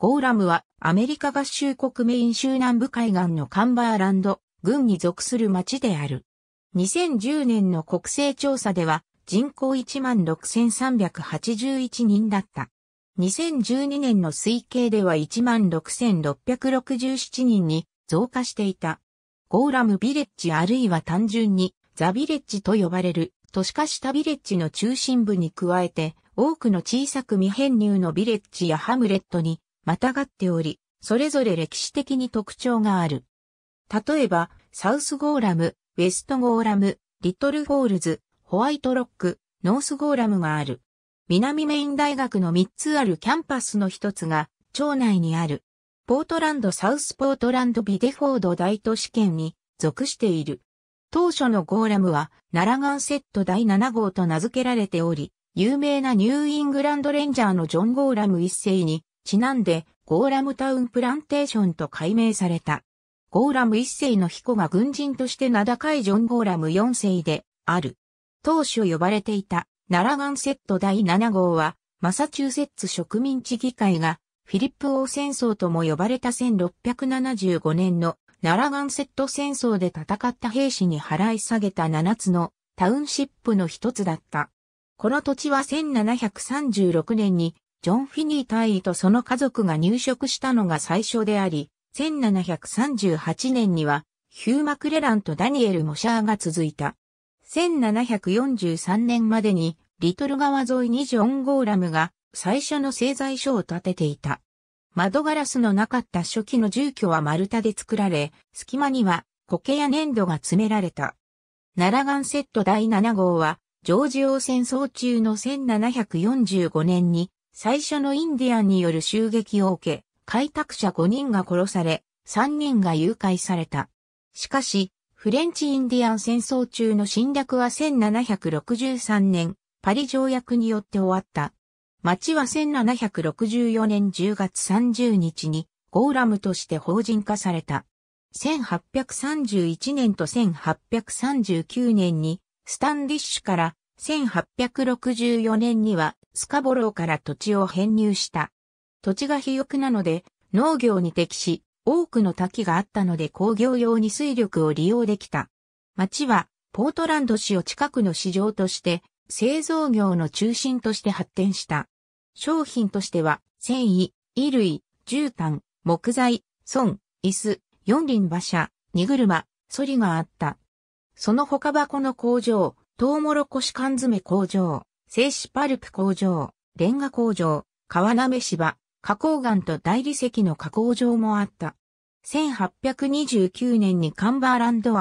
ゴーラムはアメリカ合衆国メイン州南部海岸のカンバーランド、郡に属する町である。2010年の国勢調査では人口16,381人だった。2012年の推計では16,667人に増加していた。ゴーラムビレッジあるいは単純にザビレッジと呼ばれる都市化したビレッジの中心部に加えて多くの小さく未編入のビレッジやハムレットにまたがっており、それぞれ歴史的に特徴がある。例えば、サウスゴーラム、ウェストゴーラム、リトルフォールズ、ホワイトロック、ノースゴーラムがある。南メイン大学の3つあるキャンパスの1つが、町内にある。ポートランドサウスポートランドビデフォード大都市圏に属している。当初のゴーラムは、ナラガンセット第7号と名付けられており、有名なニューイングランドレンジャーのジョン・ゴーラム一世にちなんで、ゴーラムタウンプランテーションと改名された。ゴーラム一世の彦が軍人として名高いジョン・ゴーラム四世である。当初呼ばれていたナラガンセット第七号は、マサチューセッツ植民地議会がフィリップ王戦争とも呼ばれた1675年のナラガンセット戦争で戦った兵士に払い下げた七つのタウンシップの一つだった。この土地は1736年にジョン・フィニー大尉とその家族が入植したのが最初であり、1738年にはヒュー・マクレランとダニエル・モシャーが続いた。1743年までにリトル川沿いにジョン・ゴーラムが最初の製材所を建てていた。窓ガラスのなかった初期の住居は丸太で作られ、隙間には苔や粘土が詰められた。ナラガンセット第7号は、ジョージ王戦争中の1745年に最初のインディアンによる襲撃を受け、開拓者5人が殺され、3人が誘拐された。しかし、フレンチ・インディアン戦争中の侵略は1763年、パリ条約によって終わった。町は1764年10月30日にゴーラムとして法人化された。1831年と1839年にスタンディッシュから1864年にはスカボローから土地を編入した。土地が肥沃なので農業に適し、多くの滝があったので工業用に水力を利用できた。町はポートランド市を近くの市場として製造業の中心として発展した。商品としては繊維、衣類、絨毯、木材、損、椅子、四輪馬車、荷車、ソリがあった。その他箱の工場、トウモロコシ缶詰工場、製紙パルプ工場、レンガ工場、川鍋芝、花崗岩と大理石の加工場もあった。1829年にカンバーランドオ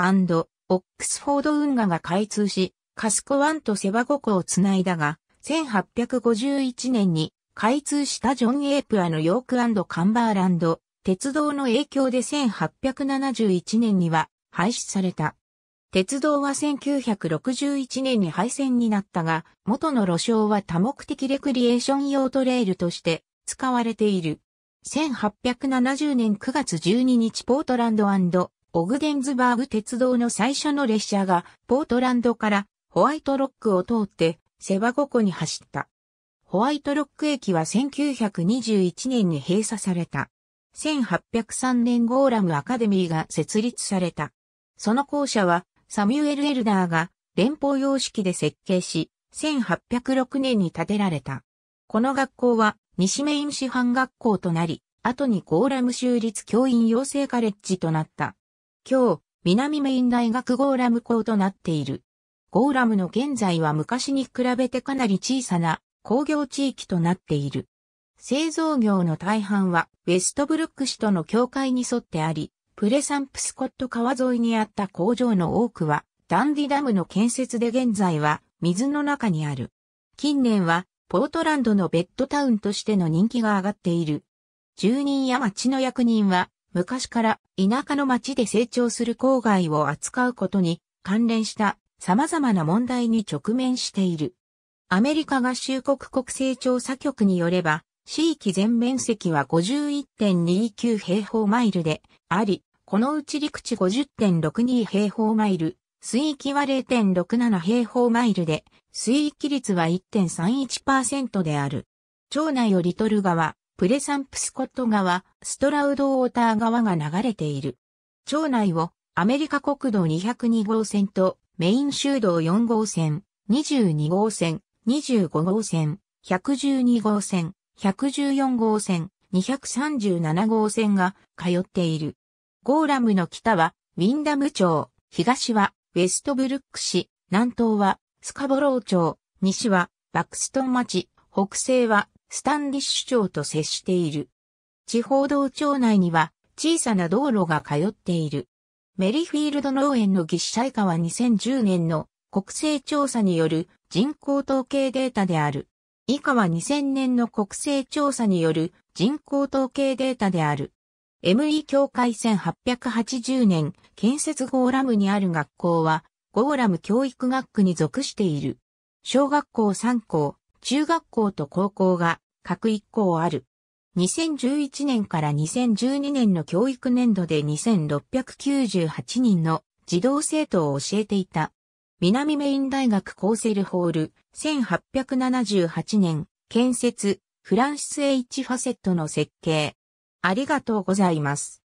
ックスフォード運河が開通し、カスコ湾とセバゴ湖をつないだが、1851年に開通したジョン・エープアのヨークカンバーランド、鉄道の影響で1871年には廃止された。鉄道は1961年に廃線になったが、元の路障は多目的レクリエーション用トレイルとして使われている。1870年9月12日ポートランドオグデンズバーグ鉄道の最初の列車がポートランドからホワイトロックを通ってセバゴ湖に走った。ホワイトロック駅は1921年に閉鎖された。1803年ゴーラムアカデミーが設立された。その校舎はサミュエル・エルダーが連邦様式で設計し、1806年に建てられた。この学校は西メイン師範学校となり、後にゴーラム州立教員養成カレッジとなった。今日、南メイン大学ゴーラム校となっている。ゴーラムの現在は昔に比べてかなり小さな工業地域となっている。製造業の大半はウェストブルック市との境界に沿ってあり、プレサンプスコット川沿いにあった工場の多くは、ダンディダムの建設で現在は水の中にある。近年は、ポートランドのベッドタウンとしての人気が上がっている。住人や町の役人は、昔から田舎の町で成長する郊外を扱うことに関連した様々な問題に直面している。アメリカ合衆国国勢調査局によれば、地域全面積は51.29平方マイルであり、このうち陸地50.62平方マイル、水域は0.67平方マイルで、水域率は1.31%である。町内をリトル川、プレサンプスコット川、ストラウドウォーター川が流れている。町内をアメリカ国道202号線とメイン州道4号線、22号線、25号線、112号線、114号線、237号線が通っている。ゴーラムの北はウィンダム町、東はウェストブルック市、南東はスカボロー町、西はバクストン町、北西はスタンディッシュ町と接している。地方道町内には小さな道路が通っている。メリフィールド農園のギッシャは2010年の国勢調査による人口統計データである。以下は2000年の国勢調査による人口統計データである。ME 協会1880年建設ゴーラムにある学校は、ゴーラム教育学区に属している。小学校3校、中学校と高校が各1校ある。2011年から2012年の教育年度で2698人の児童生徒を教えていた。南メイン大学コーセルホール、1878年、建設、フランシス H ファセットの設計。ありがとうございます。